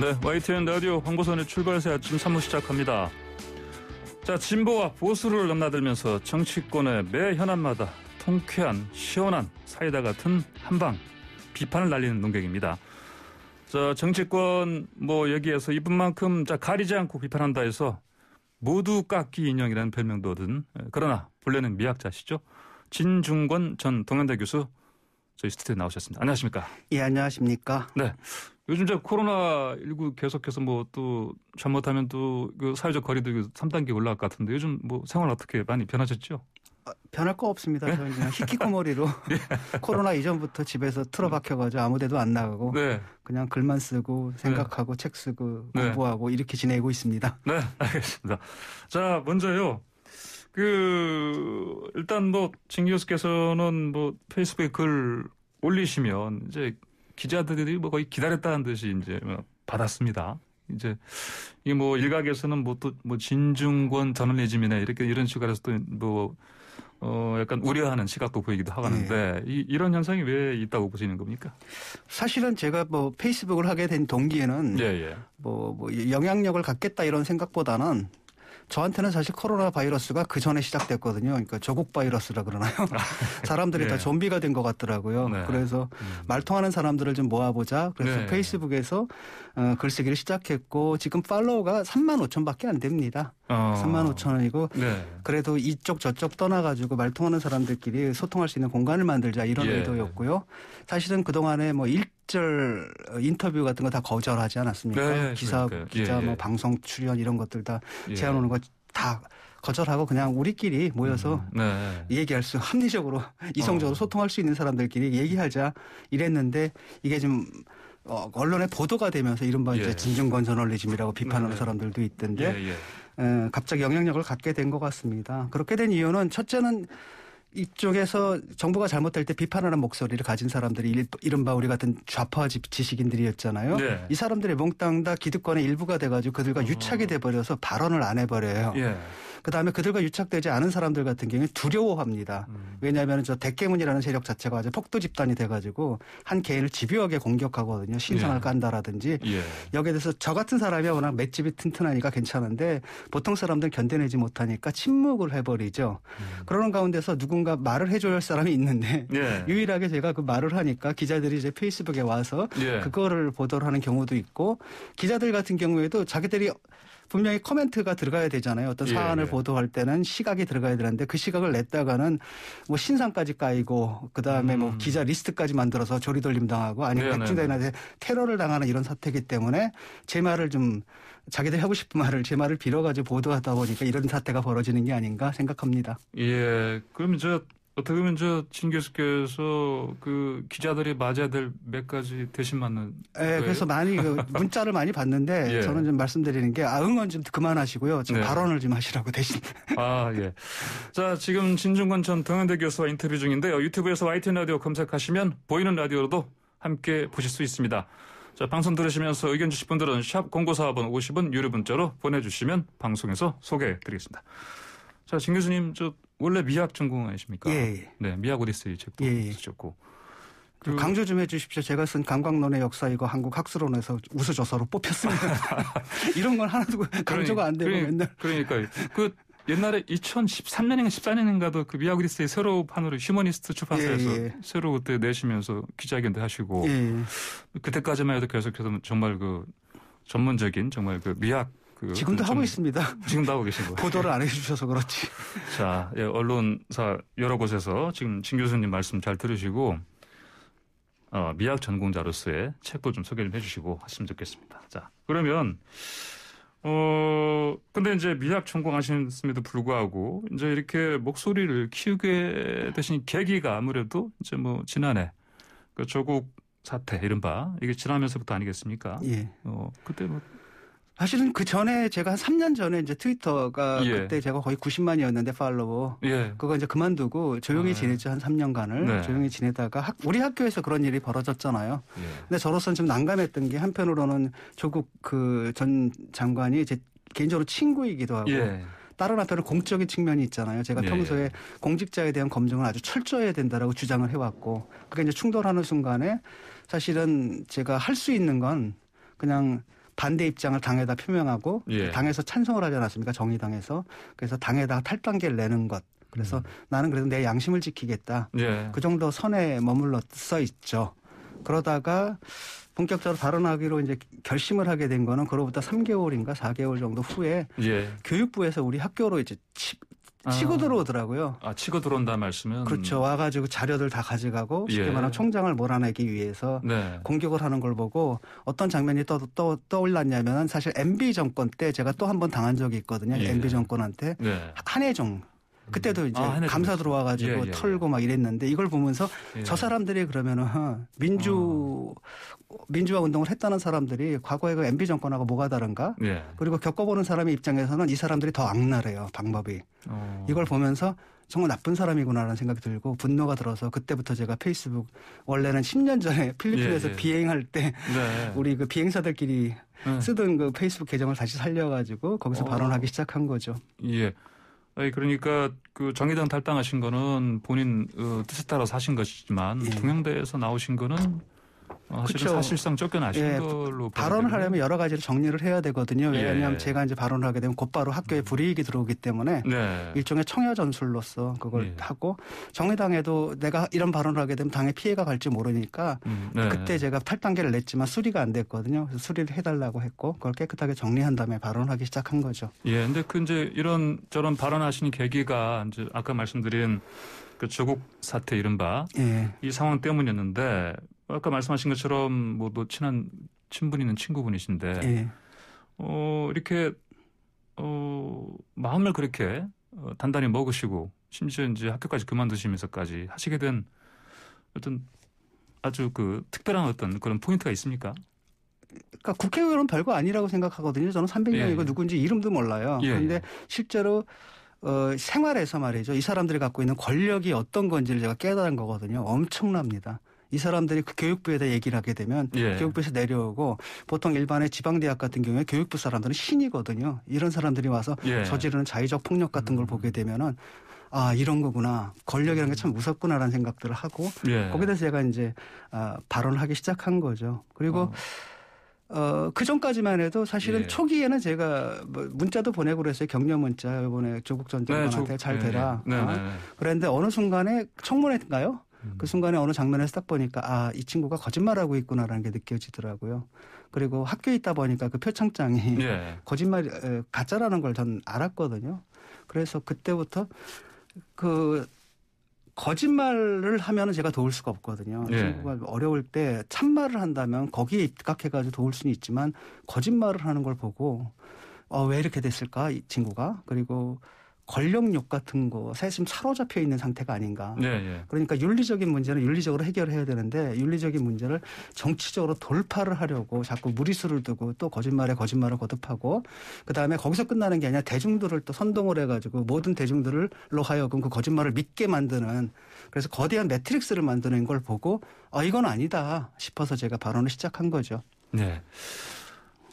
네, YTN 라디오 황보선의 출발새 아침 3부 시작합니다. 자, 진보와 보수를 넘나들면서 정치권의 매 현안마다 통쾌한 시원한 사이다 같은 한방 비판을 날리는 논객입니다. 자, 정치권 뭐 여기에서 이분만큼 자 가리지 않고 비판한다 해서 모두 깎기 인형이라는 별명도 얻은 그러나 본래는 미학자시죠. 진중권 전동현대 교수 저희 스튜디오에 나오셨습니다. 안녕하십니까? 예, 안녕하십니까? 네. 요즘 제 코로나 19 계속해서 뭐 또 잘못하면 또 그 사회적 거리두기 3단계 올라갈 것 같은데 요즘 뭐 생활 어떻게 많이 변하셨죠? 아, 변할 거 없습니다. 네? 저는 그냥 히키코머리로 네. 코로나 이전부터 집에서 틀어박혀가지고 음. 아무데도 안 나가고 네. 그냥 글만 쓰고 네. 생각하고 책 쓰고 네. 공부하고 이렇게 지내고 있습니다. 네, 알겠습니다. 자, 먼저요. 그 일단 뭐진 교수께서는 뭐 페이스북에 글 올리시면 이제 기자들이 뭐 거의 기다렸다는 듯이 이제 뭐 받았습니다. 이제 이게뭐 일각에서는 뭐 또뭐 뭐 진중권 저널리즘이나 이렇게 이런 식으로 해서 또뭐 어, 약간 우려하는 시각도 보이기도 하는데 네. 이, 런 현상이 왜 있다고 보시는 겁니까? 사실은 제가 뭐 페이스북을 하게 된 동기에는 예, 예. 뭐, 뭐 영향력을 갖겠다 이런 생각보다는 저한테는 사실 코로나 바이러스가 그 전에 시작됐거든요. 그러니까 조국 바이러스라 그러나요? 아, 사람들이 네. 다 예. 좀비가 된 것 같더라고요. 네. 그래서 음. 말통하는 사람들을 좀 모아보자. 그래서 네. 페이스북에서 어, 글쓰기를 시작했고 지금 팔로워가 3만 5천밖에 안 됩니다. 어. 3만 5천 원이고 네. 그래도 이쪽 저쪽 떠나가지고 말통하는 사람들끼리 소통할 수 있는 공간을 만들자 이런 예. 의도였고요. 사실은 그 동안에 뭐 직절 어, 인터뷰 같은 거 다 거절하지 않았습니까? 네, 네, 네. 기사 그러니까요. 네. 기자 예, 뭐 예. 방송 출연 이런 것들 다 제안 예. 오는 거 다 거절하고 그냥 우리끼리 모여서 음, 네. 얘기할 수 합리적으로 이성적으로 어. 소통할 수 있는 사람들끼리 얘기하자 이랬는데 이게 좀 어, 언론에 보도가 되면서 이른바 예. 이제 진중권 선널리즘이라고 비판하는 네. 사람들도 있던데 예, 예. 에, 갑자기 영향력을 갖게 된 것 같습니다. 그렇게 된 이유는 첫째는 이쪽에서 정부가 잘못될때 비판하는 목소리를 가진 사람들이 이른바 우리 같은 좌파 지식인들이었잖아요. 네. 이 사람들이 몽땅 다 기득권의 일부가 돼가지고 그들과 유착이 돼버려서 발언을 안 해버려요. 예. 그다음에 그들과 유착되지 않은 사람들 같은 경우에 두려워합니다. 음. 왜냐하면 저 대깨문이라는 세력 자체가 아주 폭도 집단이 돼가지고 한 개인을 집요하게 공격하거든요. 신상을 예. 깐다라든지 예. 여기에 대해서 저 같은 사람이 워낙 맷집이 튼튼하니까 괜찮은데 보통 사람들 견뎌내지 못하니까 침묵을 해버리죠. 음. 그러는 가운데서 누군 뭔가 말을 해줘야 할 사람이 있는데 예. 유일하게 제가 그 말을 하니까 기자들이 이제 페이스북에 와서 예. 그거를 보도를 하는 경우도 있고 기자들 같은 경우에도 자기들이 분명히 코멘트가 들어가야 되잖아요. 어떤 예, 사안을 예. 보도할 때는 시각이 들어가야 되는데 그 시각을 냈다가는 뭐 신상까지 까이고 그다음에 뭐 음. 뭐 기자 리스트까지 만들어서 조리돌림 당하고 아니면 네, 네, 백진단한테 네. 테러를 당하는 이런 사태이기 때문에 제 말을 좀 자기들 하고 싶은 말을 제 말을 빌어가지고 보도하다 보니까 이런 사태가 벌어지는 게 아닌가 생각합니다. 예, 그럼 이제 어떻게 보면 저진 교수께서 그 기자들이 맞아야 될 몇 가지 대신 맞는. 예, 네, 그래서 많이 그 문자를 많이 받는데 예. 저는 좀 말씀드리는 게 아, 응원 좀 그만하시고요. 좀 네. 발언을 좀 하시라고 대신. 아, 예. 자, 지금 진중권 전동현대 교수와 인터뷰 중인데요. 유튜브에서 YTN 라디오 검색하시면 보이는 라디오로도 함께 보실 수 있습니다. 자, 방송 들으시면서 의견 주실 분들은 샵 0945번 50원 유료 문자로 보내주시면 방송에서 소개해드리겠습니다. 자, 진 교수님, 저 원래 미학 전공 아니십니까? 예, 예. 네, 미학 오디세이 책도 예, 예. 쓰셨고. 그, 그... 강조 좀 해주십시오. 제가 쓴 감각론의 역사 이거 한국 학술원에서 우수 저서로 뽑혔습니다. 이런 건 하나도 강조가 안 되고 그러니, 맨날. 그러니까 그 옛날에 2013년인가 14년인가도 그 미아그리스의 새로 판으로 휴머니스트 출판사에서 예, 예. 새로 그때 내시면서 기자회견도 하시고 예, 그때까지만 해도 계속해서 정말 그 전문적인 정말 그 미학 그 지금도 하고 있습니다. 지금도 하고 계신 거예요. 보도를 안 해주셔서 그렇지. 자, 예, 언론사 여러 곳에서 지금 진 교수님 말씀 잘 들으시고 어, 미학 전공자로서의 책도 좀 소개 좀 해주시고 하시면 좋겠습니다. 자, 그러면 어, 근데 이제 미학 전공하셨음에도 불구하고 이제 이렇게 목소리를 키우게 되신 계기가 아무래도 이제 뭐 지난해 그 조국 사태 이른바 이게 지나면서부터 아니겠습니까? 예. 어, 그때 뭐 사실은 그 전에 제가 한 3년 전에 이제 트위터가 예. 그때 제가 거의 90만이었는데 팔로워. 예. 그거 이제 그만두고 조용히 아. 지냈죠. 한 3년간을. 네. 조용히 지내다가 학, 우리 학교에서 그런 일이 벌어졌잖아요. 예. 근데 저로서는 좀 난감했던 게 한편으로는 조국 그전 장관이 제 개인적으로 친구이기도 하고 예. 다른 한편은 공적인 측면이 있잖아요. 제가 예, 평소에 예. 공직자에 대한 검증을 아주 철저해야 된다라고 주장을 해왔고 그게 이제 충돌하는 순간에 사실은 제가 할 수 있는 건 그냥 반대 입장을 당에다 표명하고 예. 그 당에서 찬성을 하지 않았습니까? 정의당에서. 그래서 당에다가 탈당계를 내는 것. 그래서 음. 나는 그래도 내 양심을 지키겠다. 예. 그 정도 선에 머물러 써 있죠. 그러다가 본격적으로 발언하기로 이제 결심을 하게 된 거는 그로부터 3개월인가 4개월 정도 후에 예. 교육부에서 우리 학교로 이제 칩 아. 치고 들어오더라고요. 아, 치고 들어온다 말씀은? 그렇죠. 와가지고 자료들 다 가져가고, 예. 쉽게 예. 말하면 총장을 몰아내기 위해서 네. 공격을 하는 걸 보고 어떤 장면이 또, 또, 떠올랐냐면 사실 MB 정권 때 제가 또 한 번 당한 적이 있거든요. 예. MB 정권한테. 네. 한혜종 그때도 이제 아, 감사 들어와가지고 예, 예, 예, 털고 막 이랬는데 이걸 보면서 예. 저 사람들이 그러면은 민주 어. 민주화 운동을 했다는 사람들이 과거에 그 MB 정권하고 뭐가 다른가? 예. 그리고 겪어보는 사람의 입장에서는 이 사람들이 더 악랄해요 방법이. 어. 이걸 보면서 정말 나쁜 사람이구나라는 생각이 들고 분노가 들어서 그때부터 제가 페이스북 원래는 10년 전에 필리핀에서 예, 예. 비행할 때 네. 우리 그 비행사들끼리 네. 쓰던 그 페이스북 계정을 다시 살려가지고 거기서 어. 발언하기 시작한 거죠. 예. 아니, 그러니까 그 정의당 탈당하신 거는 본인 어, 뜻에 따라서 하신 것이지만 예. 동양대에서 나오신 거는 어, 사실 사실상 쫓겨나신 예, 걸로 발언을 하려면 여러 가지를 정리를 해야 되거든요. 왜냐하면 예, 예. 제가 이제 발언을 하게 되면 곧바로 학교에 음. 불이익이 들어오기 때문에 네. 일종의 청여 전술로서 그걸 예. 하고 정의당에도 내가 이런 발언을 하게 되면 당에 피해가 갈지 모르니까 음, 네. 그때 제가 8단계를 냈지만 수리가 안 됐거든요. 그래서 수리를 해달라고 했고 그걸 깨끗하게 정리한 다음에 발언하기 을 시작한 거죠. 예, 근데 그 이제 이런 저런 발언하시는 계기가 이제 아까 말씀드린 그 조국 사태 이른바 예. 이 상황 때문이었는데 어, 아까 말씀하신 것처럼 뭐또 뭐 친한 친분이는 친구분이신데 예. 어 이렇게 어 마음을 그렇게 어, 단단히 먹으시고 심지어 이제 학교까지 그만두시면서까지 하시게 된 어떤 아주 그 특별한 어떤 그런 포인트가 있습니까? 그러니까 국회의원은 별거 아니라고 생각하거든요. 저는 300명이고 예, 예. 누군지 이름도 몰라요. 예. 그런데 예. 실제로 어, 생활에서 말이죠. 이 사람들이 갖고 있는 권력이 어떤 건지를 제가 깨달은 거거든요. 엄청납니다. 이 사람들이 그 교육부에다 얘기를 하게 되면 예. 교육부에서 내려오고 보통 일반의 지방대학 같은 경우에 교육부 사람들은 신이거든요. 이런 사람들이 와서 예. 저지르는 자의적 폭력 같은 걸 음. 보게 되면은 아 이런 거구나 권력이라는 게 참 무섭구나라는 생각들을 하고 예. 거기에 대해서 제가 이제 아, 발언을 하기 시작한 거죠. 그리고 어. 어, 그 전까지만 해도 사실은 예. 초기에는 제가 뭐 문자도 보내고 그랬어요. 격려 문자, 이번에 조국 전 네, 장관한테 네, 조, 잘 되라. 예. 네, 어? 네, 네, 어? 그랬는데 어느 순간에 청문회인가요? 음. 그 순간에 어느 장면에서 딱 보니까 아, 이 친구가 거짓말하고 있구나라는 게 느껴지더라고요. 그리고 학교에 있다 보니까 그 표창장이 네. 거짓말 가짜라는 걸 전 알았거든요. 그래서 그때부터 그 거짓말을 하면은 제가 도울 수가 없거든요. 예. 친구가 어려울 때 참말을 한다면 거기에 입각해가지고 도울 수는 있지만 거짓말을 하는 걸 보고 어, 왜 이렇게 됐을까 이 친구가 그리고 권력욕 같은 것에 지금 사로잡혀 있는 상태가 아닌가. 네, 네. 그러니까 윤리적인 문제는 윤리적으로 해결해야 되는데 윤리적인 문제를 정치적으로 돌파를 하려고 자꾸 무리수를 두고 또 거짓말에 거짓말을 거듭하고 그 다음에 거기서 끝나는 게 아니라 대중들을 또 선동을 해가지고 모든 대중들을로 하여금 그 거짓말을 믿게 만드는 그래서 거대한 매트릭스를 만드는 걸 보고 아 이건 아니다 싶어서 제가 발언을 시작한 거죠. 네.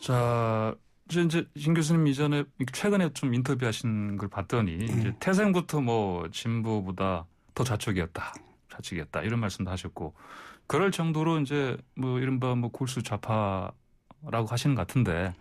자 이제 이제 신 교수님 이전에 최근에 좀 인터뷰하신 걸 봤더니 네. 이제 태생부터 뭐 진보보다 더 좌측이었다. 좌측이었다. 이런 말씀도 하셨고 그럴 정도로 이제 뭐 이른바 뭐 골수 좌파라고 하시는 것 같은데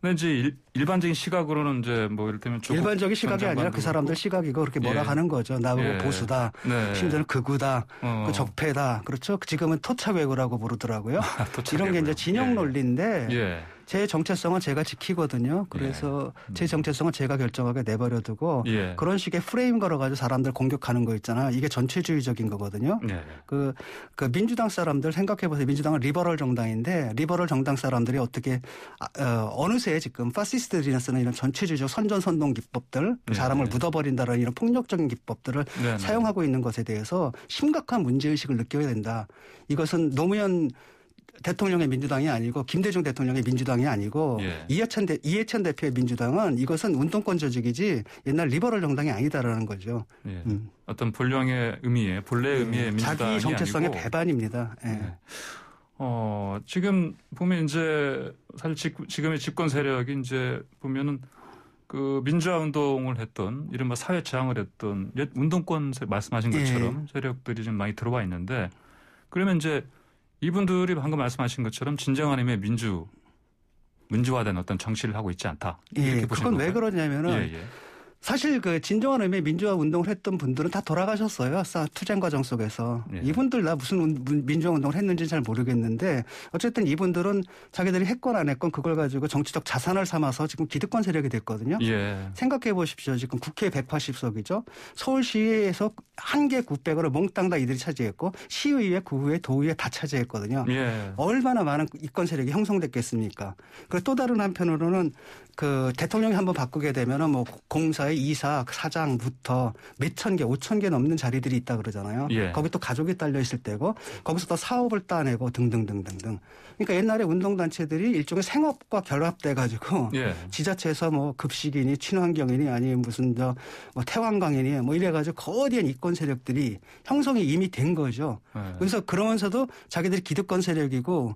근데 이제 일, 반적인 시각으로는 이제 뭐 이를테면 일반적인 시각이 아니라 그 사람들 시각이고 그렇게 뭐라 예. 하는 거죠. 나보고 예. 보수다. 네. 심지어는 극우다. 어. 그 적폐다. 그렇죠. 지금은 토착 외구라고 부르더라고요. 토착 이런 게 이제 진영 예. 논리인데 예. 제 정체성은 제가 지키거든요. 예. 그래서 예. 제 정체성은 제가 결정하게 내버려두고 예. 그런 식의 프레임 걸어가지고 사람들 공격하는 거 있잖아요. 이게 전체주의적인 거거든요. 예. 그, 그 민주당 사람들 생각해보세요. 민주당은 리버럴 정당인데 리버럴 정당 사람들이 어떻게 아, 어, 어느새 지금 파시스트들이나 쓰는 이런 전체주의적 선전선동 기법들 그 네, 사람을 묻어버린다는 이런 폭력적인 기법들을 사용하고 있는 것에 대해서 심각한 문제의식을 느껴야 된다. 이것은 노무현 대통령의 민주당이 아니고 김대중 대통령의 민주당이 아니고 예. 이해찬 대, 이해찬 대표의 민주당은 이것은 운동권 조직이지 옛날 리버럴 정당이 아니다라는 거죠. 예. 음. 어떤 본령의 의미에 본래 예. 의미의 민주당이 자기 정체성의 아니고. 배반입니다. 예. 예. 어, 지금 보면 이제 사실 지, 금의 집권 세력이 이제 보면은 그 민주화 운동을 했던 이른바 사회 저항을 했던 옛 운동권 말씀하신 예. 것처럼 세력들이 좀 많이 들어와 있는데 그러면 이제 이분들이 방금 말씀하신 것처럼 진정한 의미의 민주 민주화된 어떤 정치를 하고 있지 않다. 예, 그건 건가요? 왜 그러냐면은 예, 예. 사실 그 진정한 의미의 민주화 운동을 했던 분들은 다 돌아가셨어요. 투쟁 과정 속에서. 예. 이분들 나 무슨 민주화 운동을 했는지 는잘 모르겠는데 어쨌든 이분들은 자기들이 했건 안 했건 그걸 가지고 정치적 자산을 삼아서 지금 기득권 세력이 됐거든요. 예. 생각해 보십시오. 지금 국회 180석이죠. 서울시에서 한 개국백으로 몽땅 다 이들이 차지했고 시의회, 구의회, 도의회 다 차지했거든요. 예. 얼마나 많은 이권 세력이 형성됐겠습니까? 그리고 또 다른 한편으로는 그 대통령이 한번 바꾸게 되면은 뭐 공사의 이사, 그 사장부터 몇 천 개, 오천 개 넘는 자리들이 있다 그러잖아요. 예. 거기 또 가족이 딸려 있을 때고 거기서 또 사업을 따내고 등등등등등. 그러니까 옛날에 운동단체들이 일종의 생업과 결합돼 가지고 예. 지자체에서 뭐 급식이니 친환경이니 아니면 무슨 저 뭐 태왕강이니 뭐 이래가지고 거대한 이권 세력들이 형성이 이미 된 거죠. 예. 그래서 그러면서도 자기들이 기득권 세력이고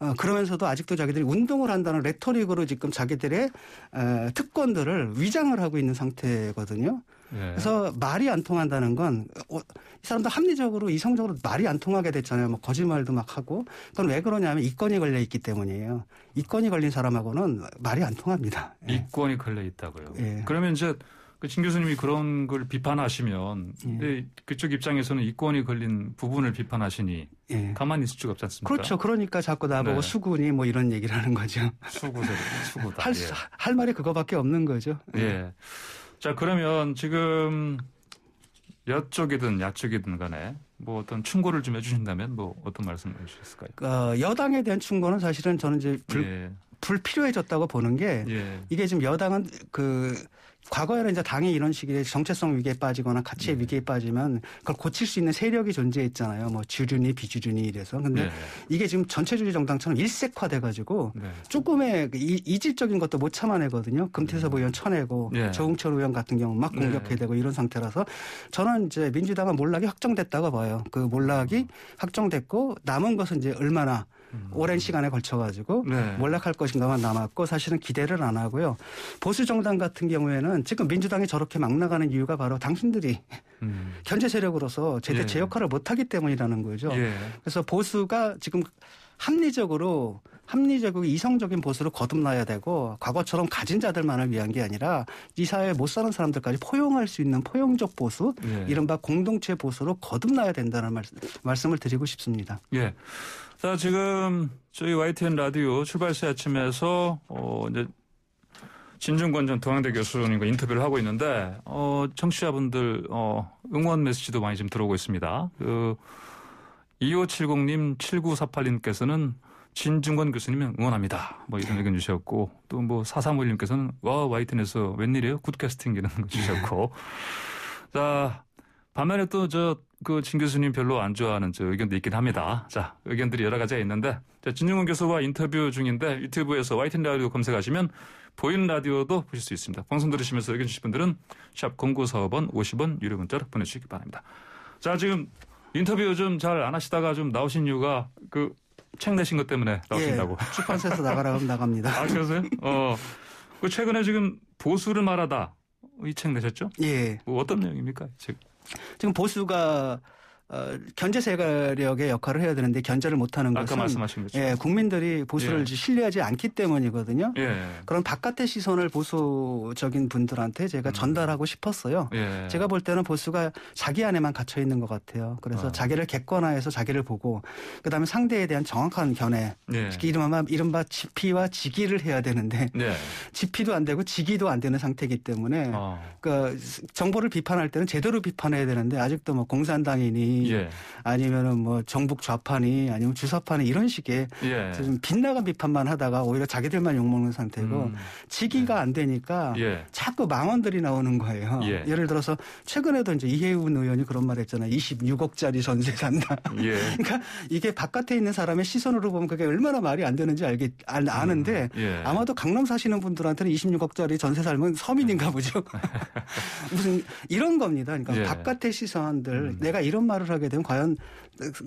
어, 그러면서도 아직도 자기들이 운동을 한다는 레토릭으로 지금 자기들의 어, 특권들을 위장을 하고 있는 상태거든요. 네. 그래서 말이 안 통한다는 건이 어, 사람도 합리적으로 이성적으로 말이 안 통하게 됐잖아요. 뭐 거짓말도 막 하고 그건 왜 그러냐면 이권이 걸려 있기 때문이에요. 이권이 걸린 사람하고는 말이 안 통합니다. 예. 이권이 예. 걸려 있다고요. 예. 그러면 이제 그진 교수님이 그런 걸 비판하시면 예. 근데 그쪽 입장에서는 이권이 걸린 부분을 비판하시니 예. 가만히 있을 수가 없지 않습니까? 그렇죠. 그러니까 자꾸 나보고 네. 수군이 뭐 이런 얘기를 하는 거죠. 수구 수구다. 할, 예. 할 말이 그거밖에 없는 거죠. 예. 자 그러면 지금 여쪽이든 야쪽이든 간에 뭐 어떤 충고를 좀 해주신다면 뭐 어떤 말씀을 해주셨을까요? 어, 그 여당에 대한 충고는 사실은 저는 이제 불, 예. 불필요해졌다고 보는 게 예. 이게 지금 여당은 그 과거에는 이제 당이 이런 식의 정체성 위기에 빠지거나 가치의 네. 위기에 빠지면 그걸 고칠 수 있는 세력이 존재했잖아요. 뭐 주류니 비주류니 이래서. 근데 네. 이게 지금 전체주의 정당처럼 일색화돼 가지고 네. 조금의 그 이, 질적인 것도 못 참아내거든요. 금태섭 네. 의원 쳐내고 조홍철 네. 의원 같은 경우 막 네. 공격해야 되고 이런 상태라서 저는 이제 민주당은 몰락이 확정됐다고 봐요. 그 몰락이 음. 확정됐고 남은 것은 이제 얼마나 음. 오랜 시간에 걸쳐가지고 네. 몰락할 것인가만 남았고 사실은 기대를 안 하고요. 보수 정당 같은 경우에는 지금 민주당이 저렇게 막 나가는 이유가 바로 당신들이 음. 견제 세력으로서 제대 예. 제 역할을 못하기 때문이라는 거죠. 예. 그래서 보수가 지금 합리적으로 합리적이고 이성적인 보수로 거듭나야 되고 과거처럼 가진 자들만을 위한 게 아니라 이 사회 에못 사는 사람들까지 포용할 수 있는 포용적 보수, 예. 이른바 공동체 보수로 거듭나야 된다는 말씀, 말씀을 드리고 싶습니다. 예. 자, 지금 저희 YTN 라디오 출발새 아침에서 어 이제 진중권 전 동양대 교수님과 인터뷰를 하고 있는데 어 청취자분들 어 응원 메시지도 많이 지금 들어오고 있습니다. 그 2570님, 7948님께서는 진중권 교수님은 응원합니다. 뭐 이런 의견 주셨고 또 뭐 4351님께서는 와, YTN에서 웬일이에요? 굿캐스팅 이런 거 주셨고 네. 자, 반면에 또저 그진 교수님 별로 안 좋아하는 저 의견도 있긴 합니다. 자 의견들이 여러 가지가 있는데 진용훈 교수와 인터뷰 중인데 유튜브에서 와이튼 라디오 검색하시면 보이는 라디오도 보실 수 있습니다. 방송 들으시면서 의견 주실 분들은 샵 공구사업원 50원 유료 문자로 보내주시기 바랍니다. 자 지금 인터뷰 요즘 잘안 하시다가 좀 나오신 이유가 그 책 내신 것 때문에 나오신다고. 예, 출판사에서 나가라 하면 나갑니다. 아 그러세요? 어. 그 최근에 지금 보수를 말하다 이 책 내셨죠? 예. 뭐 어떤 내용입니까? 책. 지금 보수가 어, 견제 세력의 역할을 해야 되는데 견제를 못하는 것은 예, 국민들이 보수를 예. 신뢰하지 않기 때문이거든요. 예. 그런 바깥의 시선을 보수적인 분들한테 제가 음. 전달하고 싶었어요. 예. 제가 볼 때는 보수가 자기 안에만 갇혀 있는 것 같아요. 그래서 아. 자기를 객관화해서 자기를 보고 그다음에 상대에 대한 정확한 견해, 예. 이른바, 이른바 지피와 지기를 해야 되는데 네. 지피도 안 되고 지기도 안 되는 상태이기 때문에 아. 그 정보를 비판할 때는 제대로 비판해야 되는데 아직도 뭐 공산당이니 예. 아니면은 뭐 정북 좌파니 아니면 주사파니 이런 식의 예. 좀 빗나간 비판만 하다가 오히려 자기들만 욕먹는 상태고 음. 직위가 네. 예. 안 되니까 예. 자꾸 망언들이 나오는 거예요. 예. 를 들어서 최근에도 이제 이해훈 의원이 그런 말 했잖아요. 26억짜리 전세 산다. 예. 그러니까 이게 바깥에 있는 사람의 시선으로 보면 그게 얼마나 말이 안 되는지 알게 아, 는데 음. 예. 아마도 강남 사시는 분들한테는 26억짜리 전세 살면 서민인가 음. 보죠. 무슨 이런 겁니다. 그러니까 예. 바깥의 시선들 음. 내가 이런 말을 폭로를 하게 되면 과연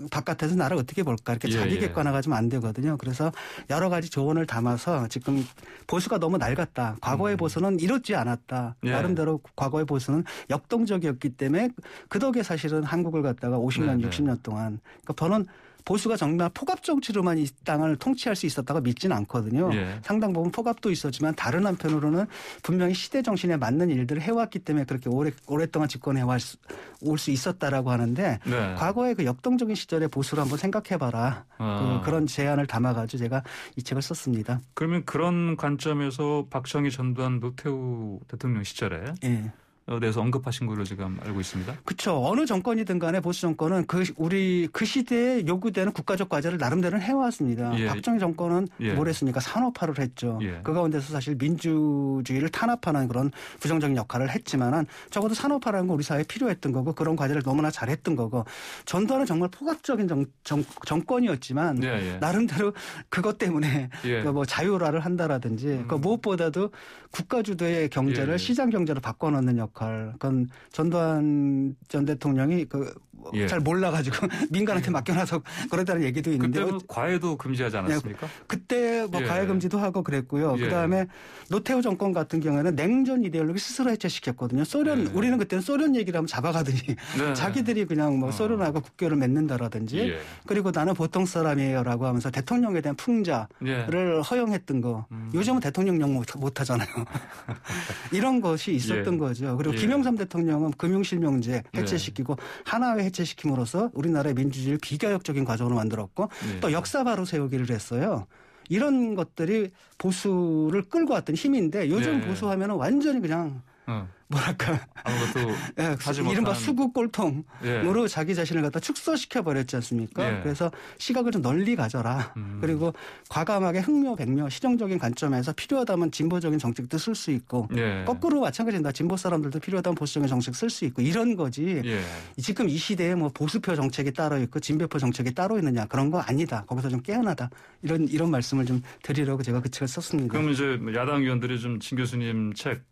바깥에서 나를 어떻게 볼까 이렇게 예, 자기 예. 객관화가 좀 안 되거든요. 그래서 여러 가지 조언을 담아서 지금 보수가 너무 낡았다. 과거의 음. 보수는 이렇지 않았다. 예. 나름대로 과거의 보수는 역동적이었기 때문에 그 덕에 사실은 한국을 갖다가 50년, 네, 60년 동안 그러니까 저는 보수가 정말 포갑 정치로만 이 땅을 통치할 수 있었다고 믿지는 않거든요. 예. 상당 부분 포갑도 있었지만 다른 한편으로는 분명히 시대 정신에 맞는 일들을 해왔기 때문에 그렇게 오래 오랫동안 집권해 올 수 있었다라고 하는데 네. 과거의 그 역동적인 시절의 보수를 한번 생각해봐라 아. 그, 그런 제안을 담아가지고 제가 이 책을 썼습니다. 그러면 그런 관점에서 박정희 전두환 노태우 대통령 시절에 예. 대해서 언급하신 걸로 지금 알고 있습니다. 그렇죠. 어느 정권이든 간에 보수 정권은 그 우리 그 시대에 요구되는 국가적 과제를 나름대로 해왔습니다. 예. 박정희 정권은 예. 뭘 했습니까? 산업화를 했죠. 예. 그 가운데서 사실 민주주의를 탄압하는 그런 부정적인 역할을 했지만은 적어도 산업화라는 건 우리 사회에 필요했던 거고 그런 과제를 너무나 잘했던 거고 전두환은 정말 포괄적인 정, 정, 정권이었지만 예. 예. 나름대로 그것 때문에 예. 그뭐 자유화를 한다라든지 음. 그 무엇보다도 국가 주도의 경제를 예, 시장 경제로 바꿔놓는 역 역할. 그건 전두환 전 대통령이 그 예. 잘 몰라가지고 민간한테 예. 맡겨놔서 그러다는 얘기도 있는데 그때 과외도 금지하지 네, 않았습니까? 그때 뭐 예. 과외 금지도 하고 그랬고요. 예. 그다음에 노태우 정권 같은 경우에는 냉전 이데올로기 스스로 해체시켰거든요. 소련 예. 우리는 그때는 소련 얘기를 하면 잡아가더니 네. 자기들이 그냥 뭐 어. 소련하고 국교를 맺는다라든지 예. 그리고 나는 보통 사람이에요라고 하면서 대통령에 대한 풍자를 허용했던 거. 음. 요즘은 대통령영 못, 못 하잖아요. 이런 것이 있었던 거죠. 그리고 김영삼 대통령은 금융실명제 네. 해체시키고 하나의 정부를 해체시킴으로써 우리나라의 민주주의를 비가역적인 과정으로 만들었고 네. 또 역사 바로 세우기를 했어요. 이런 것들이 보수를 끌고 왔던 힘인데 요즘 네. 보수하면 완전히 그냥 어. 뭐랄까 아무것도 예, 하지 이른바 수구 꼴통으로 예. 자기 자신을 갖다 축소시켜 버렸지 않습니까? 예. 그래서 시각을 좀널리 가져라. 음. 그리고 과감하게 흑묘 백묘 실용적인 관점에서 필요하다면 진보적인 정책도 쓸 수 있고 예. 거꾸로 마찬가지입니다. 진보 사람들도 필요하다면 보수적인 정책 쓸 수 있고 이런 거지. 예. 지금 이 시대에 뭐 보수표 정책이 따로 있고 진보표 정책이 따로 있느냐 그런 거 아니다. 거기서 좀 깨어나다 이런 이런 말씀을 좀 드리려고 제가 그 책을 썼습니다. 그럼 이제 야당 의원들이 좀진 교수님 책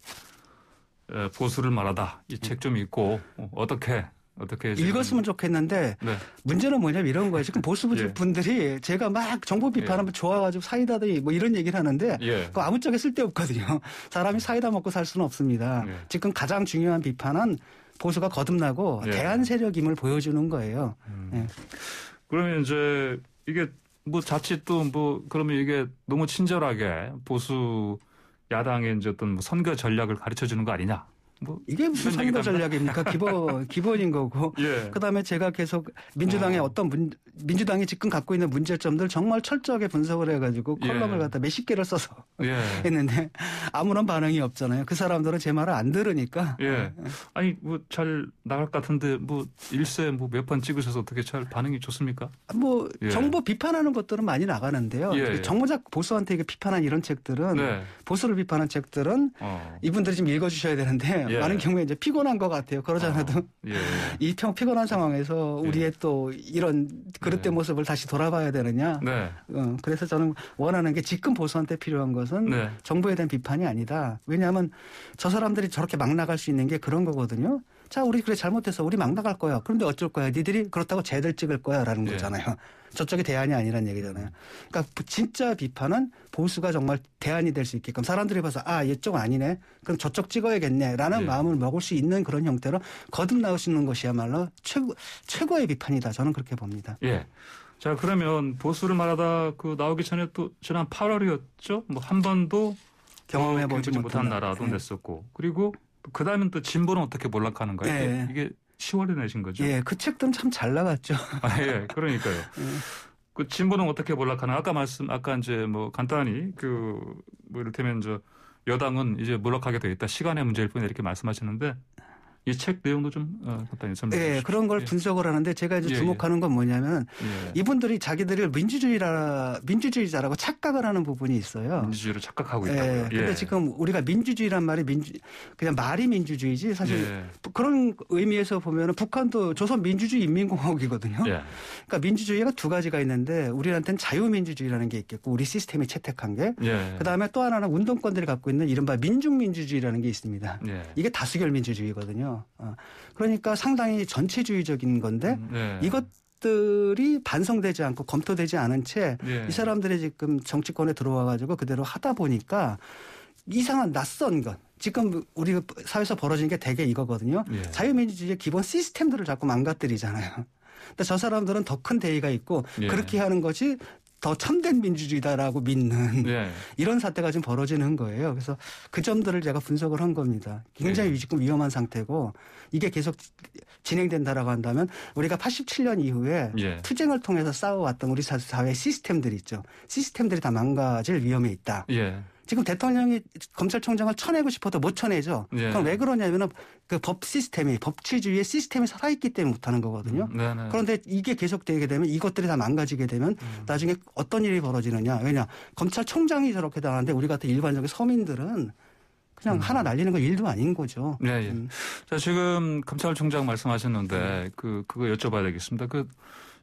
보수를 말하다 이 책 좀 읽고 어떻게 어떻게 읽었으면 좋겠는데 네. 문제는 뭐냐면 이런 거예요. 지금 보수 예. 분들이 제가 막정보 비판하면 예. 좋아가지고 사이다들이 뭐 이런 얘기를 하는데 예. 그 아무 쪽에 쓸데없거든요. 사람이 음. 사이다 먹고 살 수는 없습니다. 예. 지금 가장 중요한 비판은 보수가 거듭나고 예. 대한 세력임을 보여주는 거예요. 음. 그러면 이제 이게 뭐 자칫 또뭐 그러면 이게 너무 친절하게 보수 야당의 이제 어떤 뭐 선거 전략을 가르쳐 주는 거 아니냐 뭐 이게 무슨 상도 전략입니까? 기본 기본인 거고. 예. 그다음에 제가 계속 민주당의 어. 떤 문, 민주당이 지금 갖고 있는 문제점들 정말 철저하게 분석을 해가지고 예. 컬럼을 예. 갖다 몇십 개를 써서 예. 했는데 아무런 반응이 없잖아요. 그 사람들은 제 말을 안 들으니까. 예. 예. 아니 뭐 잘 나갈 것 같은데 뭐 일세 뭐몇 번 찍으셔서 어떻게 잘 반응이 좋습니까? 뭐 예. 정부 비판하는 것들은 많이 나가는데요. 정무작 보수한테 비판한 이런 책들은 네. 보수를 비판한 책들은 어. 이분들이 지금 읽어주셔야 되는데 예. 많은 경우에 이제 피곤한 것 같아요. 그러잖아도 아, 예. 이평 피곤한 상황에서 예. 우리의 또 이런 그릇된 예. 모습을 다시 돌아봐야 되느냐. 네. 어, 그래서 저는 원하는 게 지금 보수한테 필요한 것은 네. 정부에 대한 비판이 아니다. 왜냐하면 저 사람들이 저렇게 막 나갈 수 있는 게 그런 거거든요. 자 우리 그래 잘못해서 우리 막 나갈 거야. 그런데 어쩔 거야. 니들이 그렇다고 쟤들 찍을 거야라는 네. 거잖아요. 저쪽이 대안이 아니란 얘기잖아요. 그러니까 진짜 비판은 보수가 정말 대안이 될 수 있게끔 사람들이 봐서 아 이쪽 아니네. 그럼 저쪽 찍어야겠네라는 예. 마음을 먹을 수 있는 그런 형태로 거듭나올 수 있는 것이야말로 최고 최고의 비판이다. 저는 그렇게 봅니다. 예. 자 그러면 보수를 말하다 그 나오기 전에 또 지난 8월이었죠. 뭐 한 번도 경험해보지 못한 나라도 네. 냈었고 그리고 그 다음엔 또 진보는 어떻게 몰락하는 거예요? 예. 이게 10월에 내신 거죠? 예, 그 책들은 참잘 나갔죠. 아, 예, 예. 그러니까요. 예. 그 진보는 어떻게 몰락하나? 아까 말씀, 아까 이제 뭐 간단히 그 뭐 이를테면 저 여당은 이제 몰락하게 되어있다 시간의 문제일 뿐 이렇게 말씀하셨는데 이책 내용도 좀 어, 간단히 설명해 주시죠. 네, 그런 걸 예. 분석을 하는데 제가 이제 예, 예. 주목하는 건 뭐냐면 이분들이 자기들을 민주주의라 민주주의자라고 착각을 하는 부분이 있어요. 민주주의로 착각하고 있다고요. 그런데 지금 우리가 민주주의란 말이 민주 그냥 말이 민주주의지 사실 그런 의미에서 보면은 북한도 조선 민주주의 인민공화국이거든요. 그러니까 민주주의가 두 가지가 있는데 우리한테는 자유민주주의라는 게 있겠고 우리 시스템이 채택한 게 그다음에 또 하나는 운동권들이 갖고 있는 이른바 민중민주주의라는 게 있습니다. 이게 다수결 민주주의거든요. 어. 그러니까 상당히 전체주의적인 건데 음, 네. 이것 들이 반성되지 않고 검토되지 않은 채이 예. 네. 사람들이 지금 정치권에 들어와 가지고 그대로 하다 보니까 이상한 낯선 것 지금 우리 사회에서 벌어진 게 대개 이거거든요. 예. 자유민주주의의 기본 시스템들을 자꾸 망가뜨리잖아요. 근데 저 사람들은 더 큰 대의가 있고 예. 그렇게 하는 것이 더 참된 민주주의다라고 믿는 네. 이런 사태가 지금 벌어지는 거예요. 그래서 그 점들을 제가 분석을 한 겁니다. 굉장히 네. 지금 위험한 상태고 이게 계속 진행된다라고 한다면 우리가 87년 이후에 네. 투쟁을 통해서 싸워왔던 우리 사회 시스템들이 있죠. 시스템들이 다 망가질 위험에 있다. 지금 대통령이 검찰총장을 쳐내고 싶어도 못 쳐내죠. 예. 그럼 왜 그러냐면은 그 법 시스템이 법치주의의 시스템이 살아있기 때문에 못하는 거거든요. 네 그런데 이게 계속되게 되면 이것들이 다 망가지게 되면 음. 나중에 어떤 일이 벌어지느냐. 왜냐 검찰총장이 저렇게 당하는데 우리 같은 일반적인 서민들은 그냥 음. 하나 날리는 건 일도 아닌 거죠. 네. 예. 음. 자 지금 검찰총장 말씀하셨는데 그 그거 여쭤봐야 되겠습니다. 그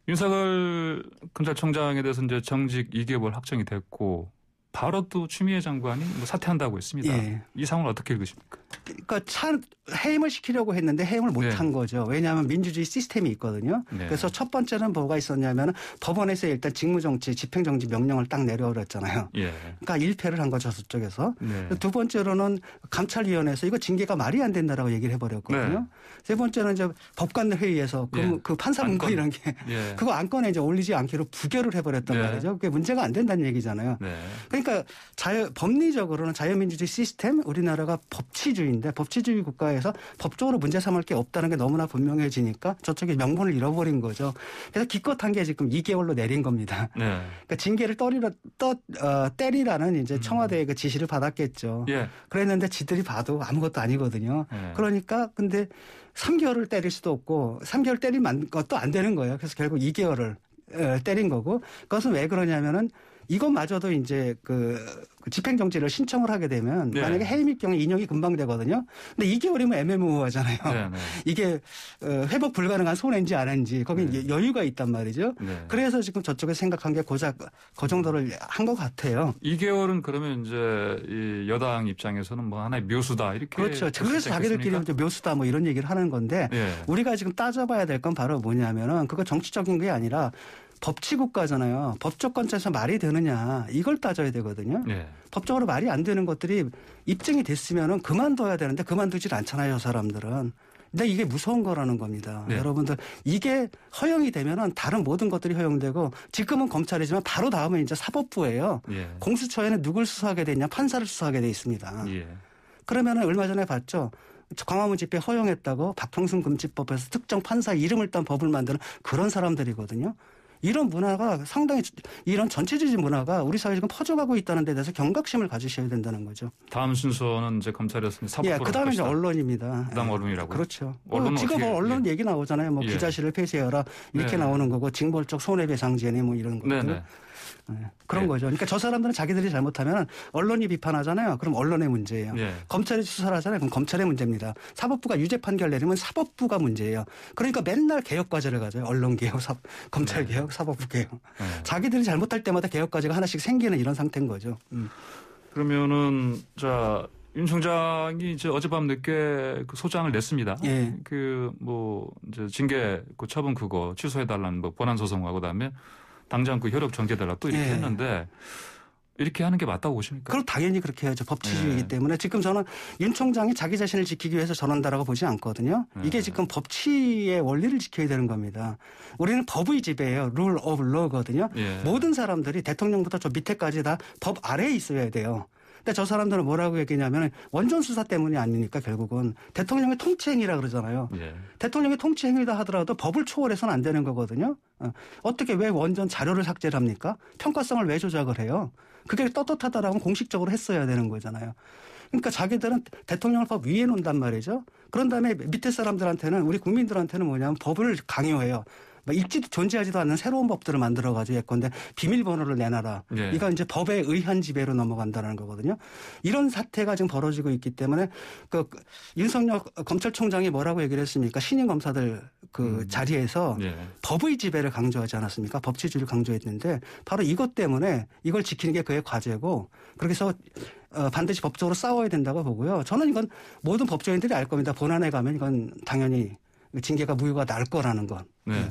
윤석열 검찰총장에 대해서 이제 정직 2개월 확정이 됐고 바로 또 추미애 장관이 뭐 사퇴한다고 했습니다. 예. 이 상황을 어떻게 읽으십니까? 그러니까 참 해임을 시키려고 했는데 해임을 못한 네. 거죠. 왜냐하면 민주주의 시스템이 있거든요. 네. 그래서 첫 번째는 뭐가 있었냐면 법원에서 일단 직무정지, 집행정지 명령을 딱 내려버렸잖아요. 예. 그러니까 일패를 한 거죠 저쪽에서. 네. 두 번째로는 감찰위원회에서 이거 징계가 말이 안 된다라고 얘기를 해버렸거든요. 네. 세 번째는 이제 법관 들 회의에서 그, 예. 그 판사 문건이라는 게 예. 그거 안건에 이제 올리지 않기로 부결을 해버렸단 네. 말이죠. 그게 문제가 안 된다는 얘기잖아요. 네. 그러니까 그러니까 자유 법리적으로는 자유민주주의 시스템 우리나라가 법치주의인데 법치주의 국가에서 법적으로 문제 삼을 게 없다는 게 너무나 분명해지니까 저쪽이 명분을 잃어버린 거죠. 그래서 기껏한 게 지금 2개월로 내린 겁니다. 네. 그러니까 징계를 떠리라 떠 어, 때리라는 이제 음. 청와대의 그 지시를 받았겠죠. 예. 그랬는데 지들이 봐도 아무것도 아니거든요. 예. 그러니까 근데 3개월을 때릴 수도 없고 3개월 때리면 것도 안 되는 거예요. 그래서 결국 2개월을 때린 거고 그것은 왜 그러냐면은 이것마저도 이제 그, 그, 집행정지를 신청을 하게 되면 네. 만약에 해임일 경우 인용이 금방 되거든요. 근데 2개월이면 애매모호하잖아요. 네, 네. 이게 어, 회복 불가능한 손해인지 아닌지 거기 네. 여유가 있단 말이죠. 네. 그래서 지금 저쪽에 생각한 게 고작 그 정도를 한 것 같아요. 2개월은 그러면 이제 이 여당 입장에서는 뭐 하나의 묘수다 이렇게 그렇죠. 그래서 자기들끼리 묘수다 뭐 이런 얘기를 하는 건데 예. 우리가 지금 따져봐야 될 건 바로 뭐냐면은 그거 정치적인 게 아니라 법치국가잖아요. 법적 관점에서 말이 되느냐 이걸 따져야 되거든요. 네. 법적으로 말이 안 되는 것들이 입증이 됐으면 그만둬야 되는데 그만두질 않잖아요, 사람들은. 근데 이게 무서운 거라는 겁니다. 네. 여러분들 이게 허용이 되면은 다른 모든 것들이 허용되고 지금은 검찰이지만 바로 다음에 이제 사법부예요. 예. 공수처에는 누굴 수사하게 되냐 판사를 수사하게 돼 있습니다. 예. 그러면은 얼마 전에 봤죠. 광화문 집회 허용했다고 박형순 금지법에서 특정 판사 이름을 딴 법을 만드는 그런 사람들이거든요. 이런 문화가 상당히 이런 전체적인 문화가 우리 사회에 지금 퍼져가고 있다는 데 대해서 경각심을 가지셔야 된다는 거죠. 다음 순서는 이제 검찰이었습니다. 사법 예, 그다음에 이제 언론입니다. 그다음 예, 언론이라고. 그렇죠. 뭐 언론 지금 뭐 언론 예. 얘기 나오잖아요. 뭐 예. 기자실을 폐쇄해라 이렇게 네 나오는 거고 징벌적 손해배상제니 뭐 이런 것들. 네네. 네. 그런 네. 거죠. 그러니까 저 사람들은 자기들이 잘못하면 언론이 비판하잖아요. 그럼 언론의 문제예요. 네. 검찰이 수사를 하잖아요. 그럼 검찰의 문제입니다. 사법부가 유죄 판결 내리면 사법부가 문제예요. 그러니까 맨날 개혁 과제를 가져요. 언론 개혁, 사, 검찰 네. 개혁, 사법부 개혁. 네. 자기들이 잘못할 때마다 개혁 과제가 하나씩 생기는 이런 상태인 거죠. 음. 그러면은 자. 윤 총장이 이제 어젯밤 늦게 그 소장을 냈습니다. 예. 그뭐 이제 징계 그 처분 그거 취소해달라는 뭐 권한 소송하고 그다음에 당장 그혈력정제해달라또 이렇게 예. 했는데 이렇게 하는 게 맞다고 보십니까? 그럼 당연히 그렇게 해야죠. 법치주의이기 네. 예. 때문에 지금 저는 윤 총장이 자기 자신을 지키기 위해서 저런다라고 보지 않거든요. 네. 이게 예. 지금 법치의 원리를 지켜야 되는 겁니다. 우리는 법의 지배예요. 룰 오브 러거든요. 모든 사람들이 대통령부터 저 밑에까지 다 법 아래에 있어야 돼요. 근데 저 사람들은 뭐라고 얘기냐면 원전 수사 때문이 아니니까 결국은 대통령의 통치행위라 그러잖아요. 예. 대통령의 통치행위다 하더라도 법을 초월해서는 안 되는 거거든요. 어. 어떻게 왜 원전 자료를 삭제를 합니까? 평가성을 왜 조작을 해요? 그게 떳떳하다라고 공식적으로 했어야 되는 거잖아요. 그러니까 자기들은 대통령을 법 위에 놓는단 말이죠. 그런 다음에 밑에 사람들한테는 우리 국민들한테는 뭐냐면 법을 강요해요. 읽지도 존재하지도 않는 새로운 법들을 만들어 가지고 예컨대 비밀번호를 내놔라. 네. 이거 이제 법에 의한 지배로 넘어간다는 라 거거든요. 이런 사태가 지금 벌어지고 있기 때문에 그 윤석열 검찰총장이 뭐라고 얘기를 했습니까? 신임 검사들 그 음. 자리에서 네. 법의 지배를 강조하지 않았습니까? 법치주의를 강조했는데 바로 이것 때문에 이걸 지키는 게 그의 과제고 그렇게 해서 어, 반드시 법적으로 싸워야 된다고 보고요. 저는 이건 모든 법조인들이 알 겁니다. 본안에 가면 이건 당연히 징계가 무효가 날 거라는 건. 네. 네.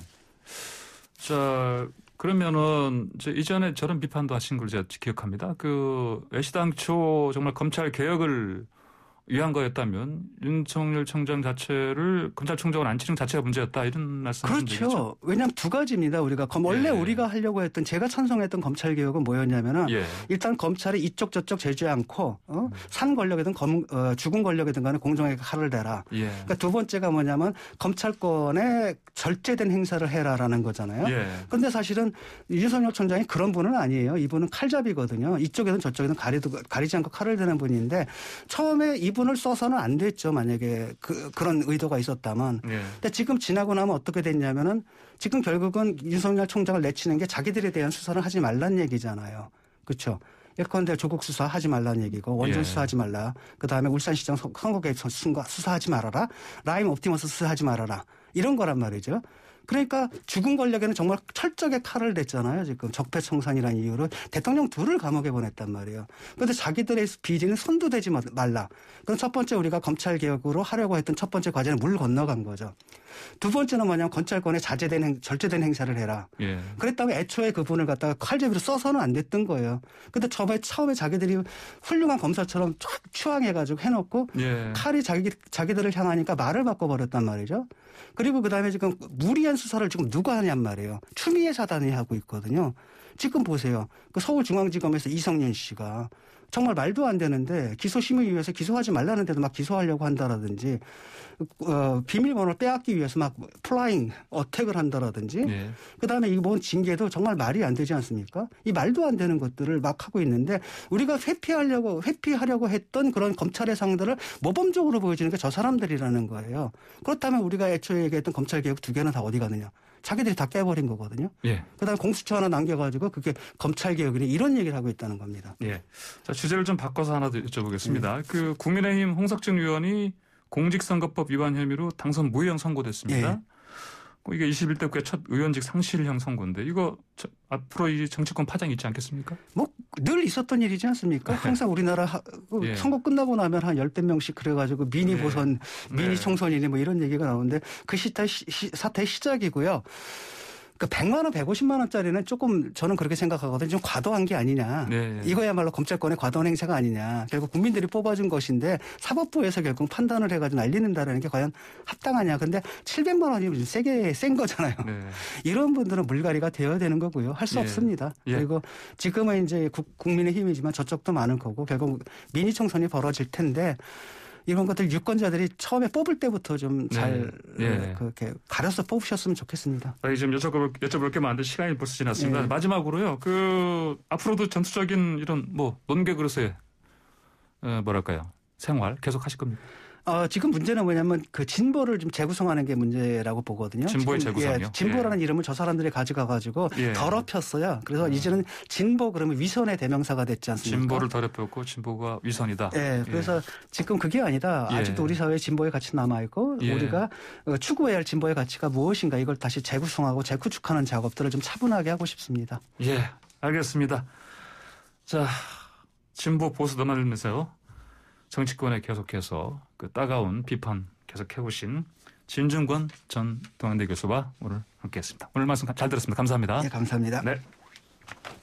자, 그러면은 저 이전에 저런 비판도 하신 걸 제가 기억합니다. 그 애시당초 정말 검찰 개혁을 위한 거였다면 윤석열 청장 자체를 검찰총장을 안 치는 자체가 문제였다 이런 말씀 그렇죠. 왜냐하면 두 가지입니다. 우리가 원래 예. 우리가 하려고 했던 제가 찬성했던 검찰 개혁은 뭐였냐면은 예. 일단 검찰이 이쪽 저쪽 제지 않고 어? 음. 산 권력이든 검, 어, 죽은 권력이든 간에 공정하게 칼을 대라. 예. 그러니까 두 번째가 뭐냐면 검찰권에 절제된 행사를 해라라는 거잖아요. 그런데 예. 사실은 윤석열 총장이 그런 분은 아니에요. 이분은 칼잡이거든요. 이쪽에든 저쪽에든 가리도 가리지 않고 칼을 대는 분인데 처음에 이 이분을 써서는 안 됐죠. 만약에 그, 그런 의도가 있었다면. 예. 근데 지금 지나고 나면 어떻게 됐냐면은 지금 결국은 윤석열 총장을 내치는 게 자기들에 대한 수사를 하지 말란 얘기잖아요. 그렇죠. 예컨대 조국 수사 하지 말란 얘기고 원전 예. 수사하지 말라. 그다음에 울산시장 선거 개입 수사 하지 말아라. 라임 옵티머스 수사하지 말아라. 이런 거란 말이죠. 그러니까 죽은 권력에는 정말 철저하게 칼을 댔잖아요. 지금 적폐청산이라는 이유로 대통령 둘을 감옥에 보냈단 말이에요. 그런데 자기들의 비리는 손도 대지 말라. 그럼 첫 번째 우리가 검찰개혁으로 하려고 했던 첫 번째 과제는 물 건너간 거죠. 두 번째는 뭐냐면 검찰권에 자제된 행, 절제된 행사를 해라. 예. 그랬다고 애초에 그분을 갖다가 칼제비로 써서는 안 됐던 거예요. 근데 처음에 처음에 자기들이 훌륭한 검사처럼 쫙 추앙해가지고 해놓고 예. 칼이 자기 자기들을 향하니까 말을 바꿔버렸단 말이죠. 그리고 그다음에 지금 무리한 수사를 지금 누가 하냔 말이에요. 추미애 사단이 하고 있거든요. 지금 보세요. 그 서울중앙지검에서 이성윤 씨가 정말 말도 안 되는데 기소심의 위해서 기소하지 말라는데도 막 기소하려고 한다라든지 어, 비밀번호 빼앗기 위해서 막 플라잉 어택을 한다라든지 네. 그다음에 이번 징계도 정말 말이 안 되지 않습니까? 이 말도 안 되는 것들을 막 하고 있는데 우리가 회피하려고 회피하려고 했던 그런 검찰의 상들을 모범적으로 보여주는 게 저 사람들이라는 거예요. 그렇다면 우리가 애초에 얘기했던 검찰 개혁 두 개는 다 어디 가느냐? 자기들이 다 깨버린 거거든요. 예. 그다음에 공수처 하나 남겨가지고 그게 검찰개혁이니 이런 얘기를 하고 있다는 겁니다. 예. 자 주제를 좀 바꿔서 하나 더 여쭤보겠습니다. 예. 그 국민의힘 홍석준 의원이 공직선거법 위반 혐의로 당선 무효형 선고됐습니다. 예. 뭐 이게 21대 국회 첫 의원직 상실형 선거인데 이거 저, 앞으로 이 정치권 파장 이 있지 않겠습니까? 뭐 늘 있었던 일이지 않습니까? 네. 항상 우리나라 하, 네. 선거 끝나고 나면 한1 열댓 명씩 그래가지고 미니 네. 보선, 미니 네. 총선이니 뭐 이런 얘기가 나오는데 그 시타, 시, 사태의 시작이고요. 그러니까 100만 원, 150만 원짜리는 조금 저는 그렇게 생각하거든요. 좀 과도한 게 아니냐. 네 이거야말로 검찰권의 과도한 행사가 아니냐. 결국 국민들이 뽑아준 것인데 사법부에서 결국 판단을 해가지고 날리는다라는 게 과연 합당하냐. 근데 700만 원이 세게 센 거잖아요. 네 이런 분들은 물갈이가 되어야 되는 거고요. 할수 예. 없습니다. 예. 그리고 지금은 이제 국민의 힘이지만 저쪽도 많을 거고 결국 민의 총선이 벌어질 텐데 이런 것들 유권자들이 처음에 뽑을 때부터 좀잘 네. 네. 그렇게 가려서 뽑으셨으면 좋겠습니다. 아, 좀 여쭤볼, 여쭤볼 게 많은데 시간이 벌써 지났습니다. 네. 마지막으로요. 그 앞으로도 전투적인 이런 뭐 논객으로서의 어, 뭐랄까요 생활 계속 하실 겁니까? 어, 지금 문제는 뭐냐면 그 진보를 좀 재구성하는 게 문제라고 보거든요. 진보의 재구성이요. 예, 진보라는 예. 이름을 저 사람들이 가져가가지고 예. 더럽혔어요. 그래서 음. 이제는 진보 그러면 위선의 대명사가 됐지 않습니까? 진보를 더럽혔고 진보가 위선이다. 예, 예. 그래서 지금 그게 아니다. 아직도 예. 우리 사회에 진보의 가치 남아 있고 예. 우리가 어, 추구해야 할 진보의 가치가 무엇인가 이걸 다시 재구성하고 재구축하는 작업들을 좀 차분하게 하고 싶습니다. 예, 알겠습니다. 자, 진보 보수 넘어가면서요. 정치권에 계속해서 그 따가운 비판 계속 해오신 진중권 전 동양대 교수와 오늘 함께했습니다. 오늘 말씀 잘 들었습니다. 감사합니다. 네, 감사합니다. 네.